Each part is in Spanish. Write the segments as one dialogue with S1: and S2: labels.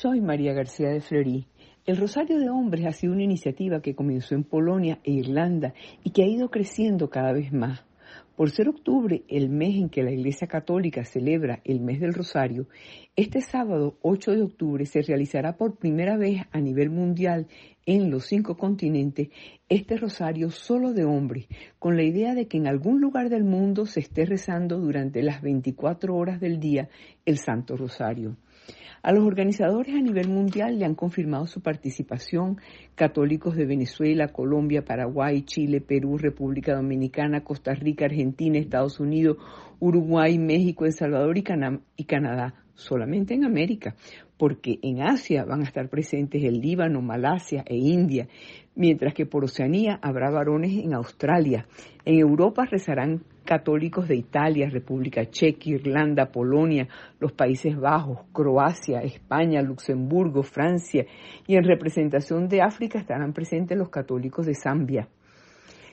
S1: Soy María García de Fleury. El Rosario de Hombres ha sido una iniciativa que comenzó en Polonia e Irlanda y que ha ido creciendo cada vez más. Por ser octubre el mes en que la Iglesia Católica celebra el mes del Rosario, este sábado 8 de octubre se realizará por primera vez a nivel mundial en los cinco continentes este rosario solo de hombres, con la idea de que en algún lugar del mundo se esté rezando durante las 24 horas del día el Santo Rosario. A los organizadores a nivel mundial le han confirmado su participación católicos de Venezuela, Colombia, Paraguay, Chile, Perú, República Dominicana, Costa Rica, Argentina, Argentina, Estados Unidos, Uruguay, México, El Salvador y, y Canadá, solamente en América, porque en Asia van a estar presentes el Líbano, Malasia e India, mientras que por Oceanía habrá varones en Australia. En Europa rezarán católicos de Italia, República Checa, Irlanda, Polonia, los Países Bajos, Croacia, España, Luxemburgo, Francia, y en representación de África estarán presentes los católicos de Zambia.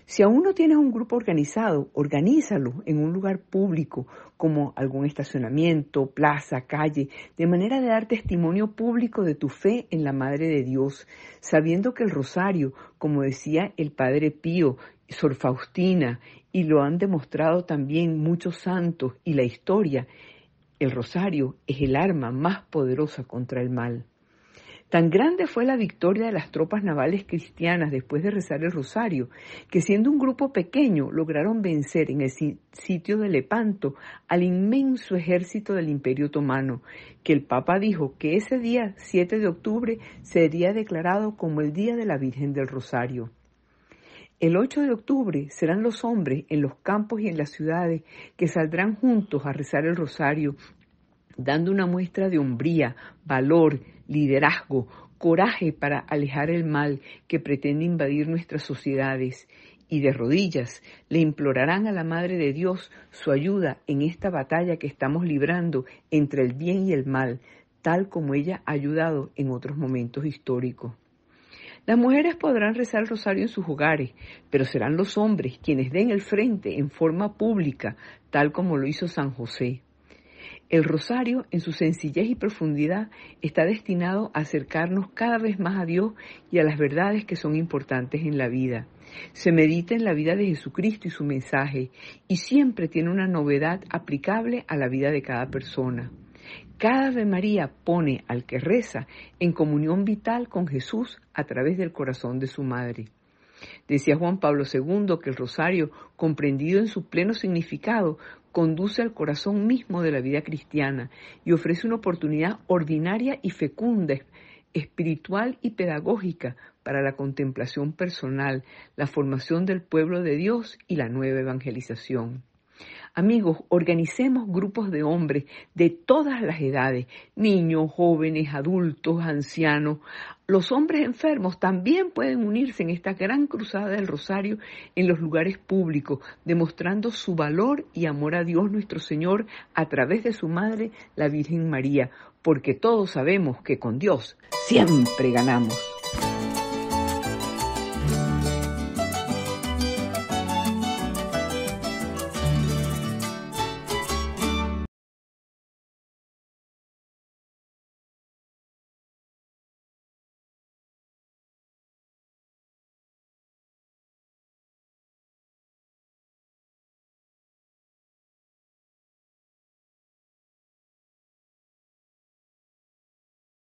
S1: Si aún no tienes un grupo organizado, organízalo en un lugar público, como algún estacionamiento, plaza, calle, de manera de dar testimonio público de tu fe en la Madre de Dios, sabiendo que el rosario, como decía el Padre Pío, Sor Faustina, y lo han demostrado también muchos santos y la historia, el rosario es el arma más poderosa contra el mal. Tan grande fue la victoria de las tropas navales cristianas después de rezar el rosario, que siendo un grupo pequeño lograron vencer en el sitio de Lepanto al inmenso ejército del Imperio Otomano, que el Papa dijo que ese día 7 de octubre sería declarado como el Día de la Virgen del Rosario. El 8 de octubre serán los hombres en los campos y en las ciudades que saldrán juntos a rezar el rosario dando una muestra de hombría, valor, liderazgo, coraje para alejar el mal que pretende invadir nuestras sociedades y de rodillas le implorarán a la Madre de Dios su ayuda en esta batalla que estamos librando entre el bien y el mal, tal como ella ha ayudado en otros momentos históricos. Las mujeres podrán rezar el rosario en sus hogares, pero serán los hombres quienes den el frente en forma pública, tal como lo hizo San José. El rosario, en su sencillez y profundidad, está destinado a acercarnos cada vez más a Dios y a las verdades que son importantes en la vida. Se medita en la vida de Jesucristo y su mensaje, y siempre tiene una novedad aplicable a la vida de cada persona. Cada Ave María pone al que reza en comunión vital con Jesús a través del corazón de su madre. Decía Juan Pablo II que el rosario, comprendido en su pleno significado, conduce al corazón mismo de la vida cristiana y ofrece una oportunidad ordinaria y fecunda, espiritual y pedagógica para la contemplación personal, la formación del pueblo de Dios y la nueva evangelización. Amigos, organicemos grupos de hombres de todas las edades, niños, jóvenes, adultos, ancianos. Los hombres enfermos también pueden unirse en esta gran cruzada del rosario en los lugares públicos, demostrando su valor y amor a Dios nuestro Señor a través de su Madre, la Virgen María, porque todos sabemos que con Dios siempre ganamos.